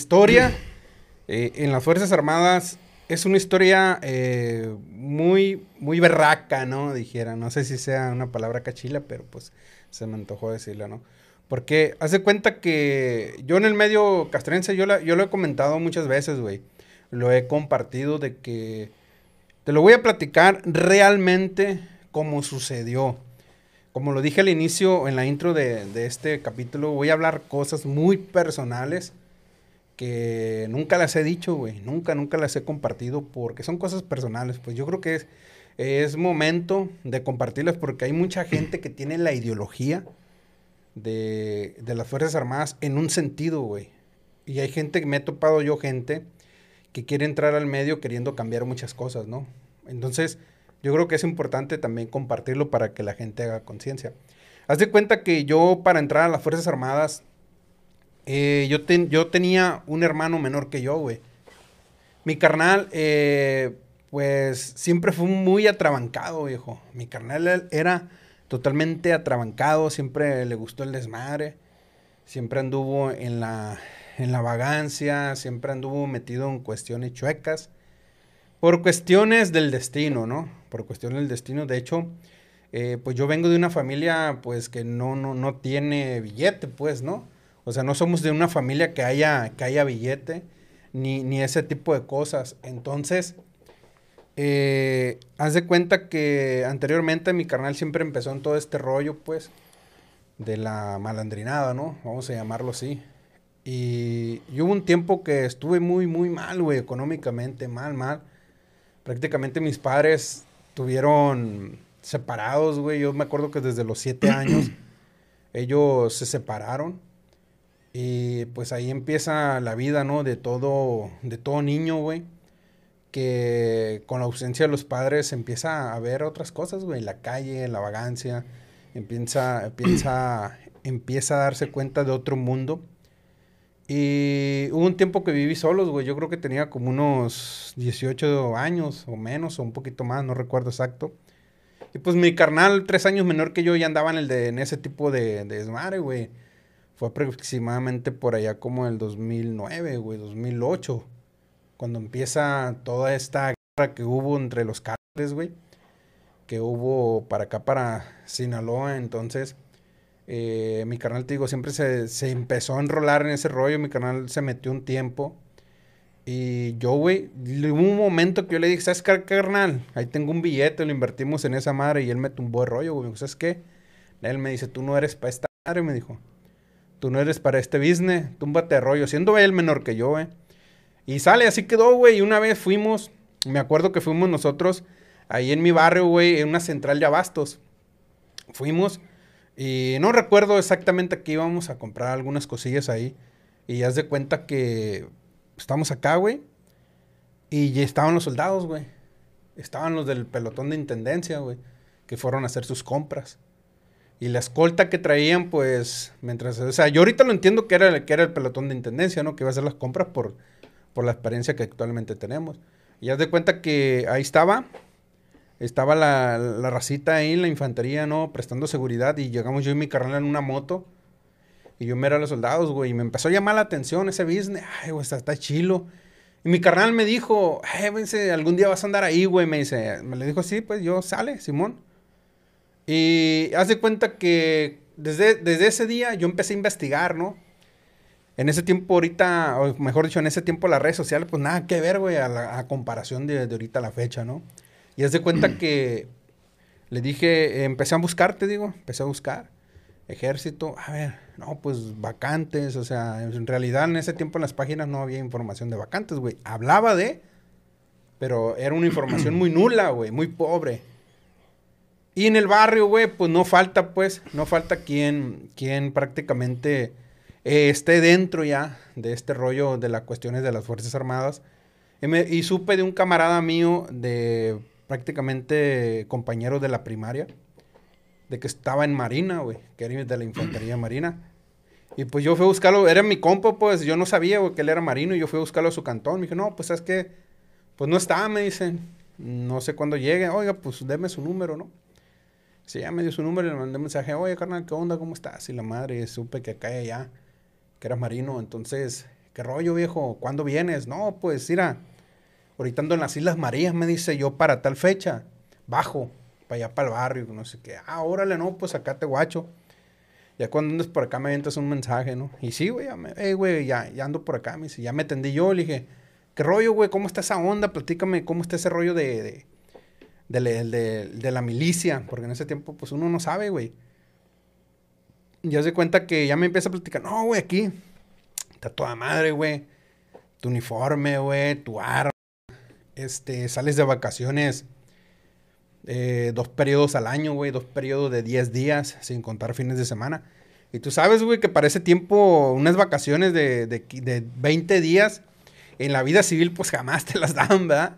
historia eh, en las Fuerzas Armadas es una historia eh, muy, muy berraca, ¿no? Dijera, no sé si sea una palabra cachila, pero pues se me antojó decirla, ¿no? Porque hace cuenta que yo en el medio castrense, yo, yo lo he comentado muchas veces, güey. Lo he compartido de que te lo voy a platicar realmente como sucedió. Como lo dije al inicio, en la intro de, de este capítulo, voy a hablar cosas muy personales que nunca las he dicho, güey, nunca, nunca las he compartido porque son cosas personales. Pues yo creo que es, es momento de compartirlas porque hay mucha gente que tiene la ideología de, de las Fuerzas Armadas en un sentido, güey. Y hay gente, me he topado yo gente que quiere entrar al medio queriendo cambiar muchas cosas, ¿no? Entonces, yo creo que es importante también compartirlo para que la gente haga conciencia. Haz de cuenta que yo para entrar a las Fuerzas Armadas eh, yo, ten, tenía un hermano menor que yo, güey. Mi carnal, eh, pues siempre fue muy atrabancado, viejo. Mi carnal era totalmente atrabancado, siempre le gustó el desmadre, siempre anduvo en la, en la vagancia, siempre anduvo metido en cuestiones chuecas. Por cuestiones del destino, ¿no? Por cuestiones del destino. De hecho, eh, pues yo vengo de una familia, pues, que no, no, no tiene billete, pues, ¿no? O sea, no somos de una familia que haya, que haya billete, ni, ni ese tipo de cosas. Entonces, eh, haz de cuenta que anteriormente mi carnal siempre empezó en todo este rollo, pues, de la malandrinada, ¿no? Vamos a llamarlo así. Y, y hubo un tiempo que estuve muy, muy mal, güey, económicamente, mal, mal. Prácticamente mis padres tuvieron separados, güey. Yo me acuerdo que desde los siete años ellos se separaron. Y pues ahí empieza la vida, ¿no? De todo, de todo niño, güey. Que con la ausencia de los padres empieza a ver otras cosas, güey. La calle, la vagancia. Empieza, empieza, empieza a darse cuenta de otro mundo. Y hubo un tiempo que viví solos, güey. Yo creo que tenía como unos 18 años o menos, o un poquito más, no recuerdo exacto. Y pues mi carnal, tres años menor que yo, ya andaba en, el de, en ese tipo de, de desmadre, güey fue aproximadamente por allá como el 2009, güey, 2008, cuando empieza toda esta guerra que hubo entre los cárteles, güey, que hubo para acá, para Sinaloa, entonces... Eh, mi carnal, te digo, siempre se, empezó a enrolar en ese rollo. Mi canal se metió un tiempo. Y yo, güey, hubo un momento que yo le dije, ¿sabes qué, carnal? Ahí tengo un billete, lo invertimos en esa madre. Y él me tumbó el rollo, güey. ¿Sabes qué? Él me dice, tú no eres para esta madre, me dijo. Tú no eres para este business, túmbate de rollo, siendo él menor que yo, eh. Y sale, así quedó, güey. Y una vez fuimos, me acuerdo que fuimos nosotros ahí en mi barrio, güey, en una central de abastos. Fuimos y no recuerdo exactamente qué íbamos a comprar algunas cosillas ahí. Y haz de cuenta que estamos acá, güey. Y estaban los soldados, güey. Estaban los del pelotón de intendencia, güey. Que fueron a hacer sus compras. Y la escolta que traían, pues, mientras... O sea, yo ahorita lo entiendo que era, que era el pelotón de intendencia, ¿no? Que iba a hacer las compras por, por la experiencia que actualmente tenemos. Y haz de cuenta que ahí estaba, estaba la, la racita ahí en la infantería, ¿no? Prestando seguridad y llegamos yo y mi carnal en una moto. Y yo me a los soldados, güey, y me empezó a llamar la atención ese business. Ay, güey, está, está chilo. Y mi carnal me dijo, eh, vence, algún día vas a andar ahí, güey, me dice. Me le dijo, sí, pues yo, sale, Simón. Y haz de cuenta que desde, desde ese día yo empecé a investigar, ¿no? En ese tiempo ahorita, o mejor dicho, en ese tiempo las redes sociales, pues nada que ver, güey, a, comparación de, ahorita a la fecha, ¿no? Y haz de cuenta que le dije, empecé a buscar, te digo, empecé a buscar. Ejército, a ver, no, pues vacantes, o sea, en realidad en ese tiempo en las páginas no había información de vacantes, güey. Hablaba de, pero era una información muy nula, güey, muy pobre. Y en el barrio, güey, pues no falta, pues, no falta quien, quien prácticamente eh, esté dentro ya de este rollo de las cuestiones de las Fuerzas Armadas. Y, supe de un camarada mío, de prácticamente compañero de la primaria, de que estaba en Marina, güey, que era de la Infantería Marina. Y pues yo fui a buscarlo, era mi compa, pues yo no sabía, que él era marino, y yo fui a buscarlo a su cantón. Me dijo, no, pues sabes que, pues no está, me dicen, no sé cuándo llegue, oiga, pues deme su número, ¿no? Sí, ya me dio su número y le mandé un mensaje, oye, carnal, ¿qué onda? ¿Cómo estás? Y la madre, supe que acá y allá, que eras marino. Entonces, ¿qué rollo, viejo? ¿Cuándo vienes? No, pues, mira, ahorita ando en las Islas Marías, me dice yo, para tal fecha, bajo, para allá, para el barrio, no sé qué. Ah, órale, no, pues acá te guacho. Ya cuando andas por acá me avientas un mensaje, ¿no? Y sí, güey, ya, ya, ya ando por acá, me dice, ya me tendí yo, le dije, ¿qué rollo, güey? ¿Cómo está esa onda? Platícame, ¿cómo está ese rollo de de, la milicia, porque en ese tiempo, pues uno no sabe, güey. Ya se cuenta que ya me empieza a platicar, no, güey, aquí está toda madre, güey. Tu uniforme, güey, tu arma. Este, sales de vacaciones eh, dos periodos al año, güey, dos periodos de 10 días, sin contar fines de semana. Y tú sabes, güey, que para ese tiempo unas vacaciones de, de, de 20 días en la vida civil, pues jamás te las dan, ¿verdad?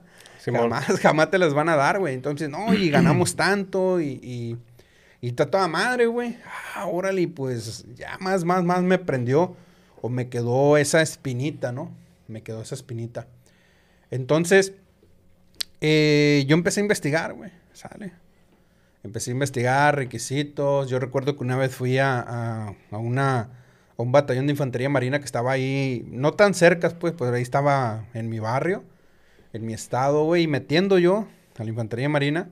Jamás, jamás te las van a dar, güey. Entonces, no, y ganamos tanto y, y, está toda madre, güey. Ah, órale, pues ya más, más, más me prendió o me quedó esa espinita, ¿no? Me quedó esa espinita. Entonces, eh, yo empecé a investigar, güey, sale. Empecé a investigar requisitos. Yo recuerdo que una vez fui a, a, a una un batallón de infantería marina que estaba ahí, no tan cerca, pues, pues ahí estaba en mi barrio en mi estado, güey, metiendo yo a la infantería marina.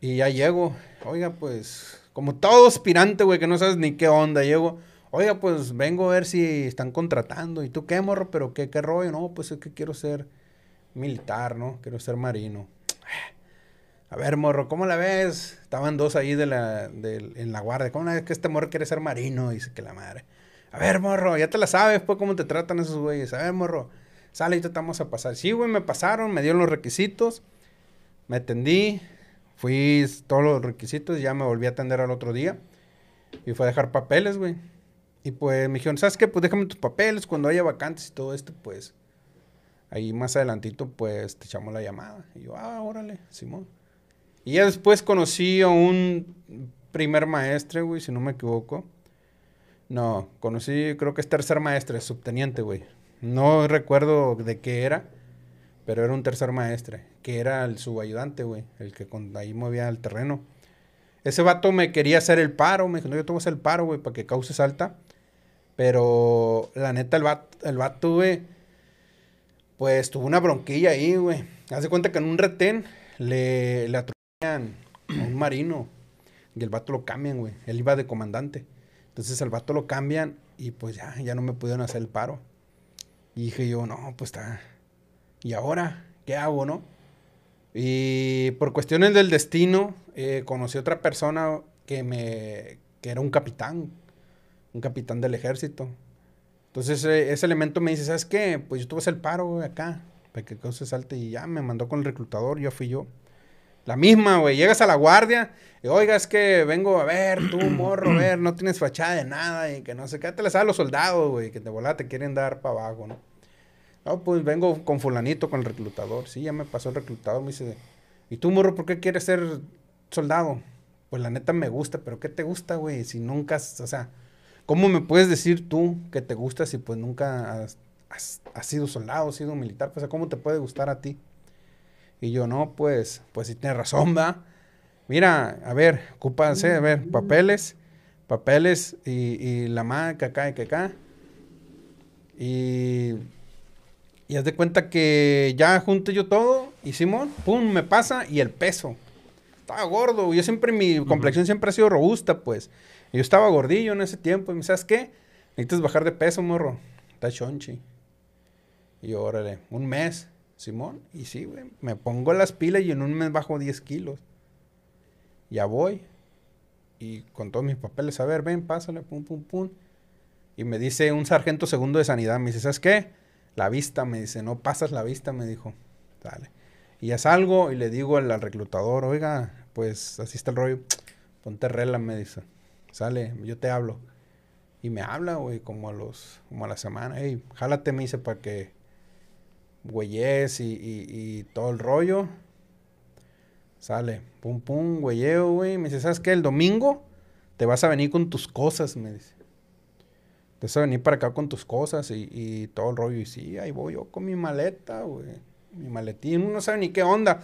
Y ya llego, oiga, pues, como todo aspirante, güey, que no sabes ni qué onda, llego. Oiga, pues vengo a ver si están contratando. ¿Y tú qué, morro? ¿Pero qué, qué rollo? No, pues es que quiero ser militar, ¿no? Quiero ser marino. A ver, morro, ¿cómo la ves? Estaban dos ahí de la, en la guardia. ¿Cómo la ves que este morro quiere ser marino? Dice que la madre. A ver, morro, ya te la sabes, pues, cómo te tratan esos güeyes. A ver, morro, sale, y te a pasar. Sí, güey, me pasaron, me dieron los requisitos, me atendí, fui todos los requisitos, ya me volví a atender al otro día. Y fue a dejar papeles, güey. Y pues me dijeron, ¿sabes qué? Pues déjame tus papeles, cuando haya vacantes y todo esto, pues ahí más adelantito, pues te echamos la llamada. Y yo, ah, órale, Simón. Y ya después conocí a un primer maestre, güey, si no me equivoco. No, conocí, creo que es tercer maestre, subteniente, güey. No recuerdo de qué era, pero era un tercer maestre, que era el subayudante, güey, el que con, ahí movía el terreno. Ese vato me quería hacer el paro, me dijo, no, yo te voy hacer el paro, güey, para que causes alta. Pero la neta, el vato, el vato, güey, pues tuvo una bronquilla ahí, güey. Hace cuenta que en un retén le, le atropellan a un marino y el vato lo cambian, güey. Él iba de comandante. Entonces el vato lo cambian y pues ya, ya no me pudieron hacer el paro. Y dije yo, no, pues está. ¿Y ahora? ¿Qué hago, no? Y por cuestiones del destino, eh, conocí a otra persona que me. era un capitán. Un capitán del ejército. Entonces, eh, ese elemento me dice, ¿sabes qué? Pues yo tuve el paro, acá. Para que se salte. Y ya me mandó con el reclutador, yo fui yo. La misma, güey. Llegas a la guardia y, oiga, es que vengo a ver, tú, morro, a ver, no tienes fachada de nada y que no sé qué. Te les a los soldados, güey, que de volada te quieren dar para abajo, ¿no? No, pues vengo con fulanito, con el reclutador. Sí, ya me pasó el reclutador. Me dice, ¿y tú, morro, por qué quieres ser soldado? Pues la neta me gusta, pero ¿qué te gusta, güey? Si nunca, o sea, ¿cómo me puedes decir tú que te gusta si pues nunca has, has sido soldado, has sido militar? O sea, ¿cómo te puede gustar a ti? Y yo, no, pues, pues si tienes razón, va. Mira, a ver, ocúpanse, a ver, papeles, papeles y, y la que acá y que acá. Y, y haz de cuenta que ya junté yo todo y Simón, pum, me pasa y el peso. Estaba gordo, yo siempre, mi complexión siempre ha sido robusta, pues. Yo estaba gordillo en ese tiempo y me ¿sabes qué? Necesitas bajar de peso, morro. Está chonchi. Y yo, órale, un mes. Simón, y sí, güey, me pongo las pilas y en un mes bajo 10 kilos. Ya voy. Y con todos mis papeles, a ver, ven, pásale, pum, pum, pum. Y me dice un sargento segundo de sanidad, me dice, ¿sabes qué? La vista, me dice, no pasas la vista, me dijo. Dale. Y ya salgo y le digo al, reclutador, oiga, pues así está el rollo, ponte rela, me dice. Sale, yo te hablo. Y me habla, güey, como a los, como a la semana, hey, jálate, me dice, para que güeyes y, y, todo el rollo. Sale, pum, pum, güeyeo, güey. Me dice, ¿sabes qué? El domingo te vas a venir con tus cosas, me dice. Te vas a venir para acá con tus cosas y, y todo el rollo. Y sí, ahí voy yo con mi maleta, güey. Mi maletín, no sabe ni qué onda.